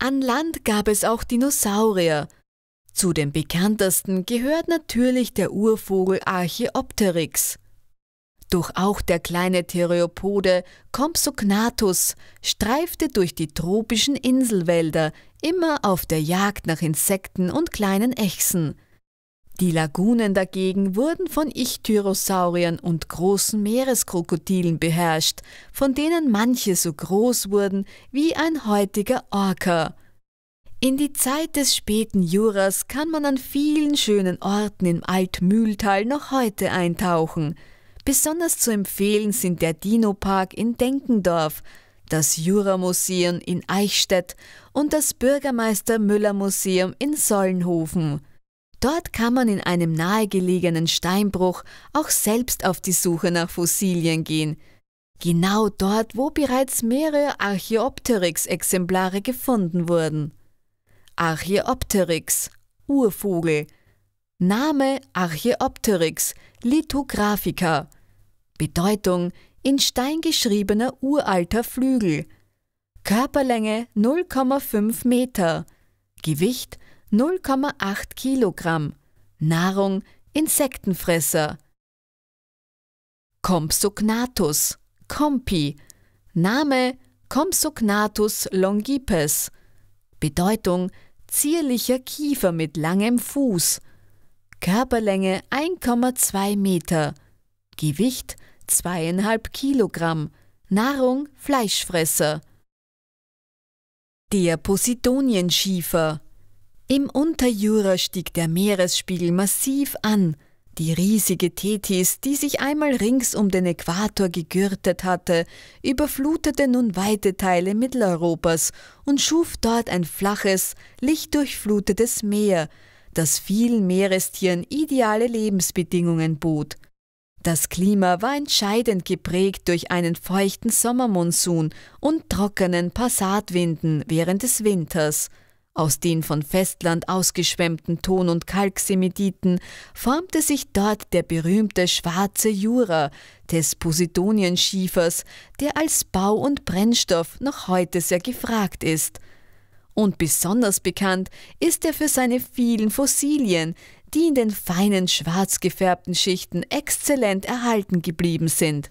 An Land gab es auch Dinosaurier. Zu den bekanntesten gehört natürlich der Urvogel Archeopteryx. Doch auch der kleine Theropode Compsognathus streifte durch die tropischen Inselwälder, immer auf der Jagd nach Insekten und kleinen Echsen. Die Lagunen dagegen wurden von Ichtyrosauriern und großen Meereskrokodilen beherrscht, von denen manche so groß wurden wie ein heutiger Orca. In die Zeit des späten Juras kann man an vielen schönen Orten im Altmühltal noch heute eintauchen. Besonders zu empfehlen sind der Dino-Park in Denkendorf, das Jura-Museum in Eichstätt und das Bürgermeister Müller-Museum in Sollenhofen. Dort kann man in einem nahegelegenen Steinbruch auch selbst auf die Suche nach Fossilien gehen. Genau dort, wo bereits mehrere Archaeopteryx-Exemplare gefunden wurden. Archaeopteryx, Urvogel. Name Archaeopteryx, Lithographica. Bedeutung in Stein geschriebener uralter Flügel. Körperlänge 0,5 Meter. Gewicht 0,8 Kilogramm. Nahrung Insektenfresser. Compsognathus, Compi. Name Compsognathus longipes. Bedeutung zierlicher Kiefer mit langem Fuß. Körperlänge 1,2 Meter. Gewicht 2,5 Kilogramm. Nahrung Fleischfresser. Der Posidonienschiefer im Unterjura stieg der Meeresspiegel massiv an. Die riesige Tethys, die sich einmal rings um den Äquator gegürtet hatte, überflutete nun weite Teile Mitteleuropas und schuf dort ein flaches, lichtdurchflutetes Meer, das vielen Meerestieren ideale Lebensbedingungen bot. Das Klima war entscheidend geprägt durch einen feuchten Sommermonsun und trockenen Passatwinden während des Winters – aus den von Festland ausgeschwemmten Ton- und Kalksemiditen formte sich dort der berühmte schwarze Jura des Posidonienschiefers, der als Bau- und Brennstoff noch heute sehr gefragt ist. Und besonders bekannt ist er für seine vielen Fossilien, die in den feinen schwarz gefärbten Schichten exzellent erhalten geblieben sind.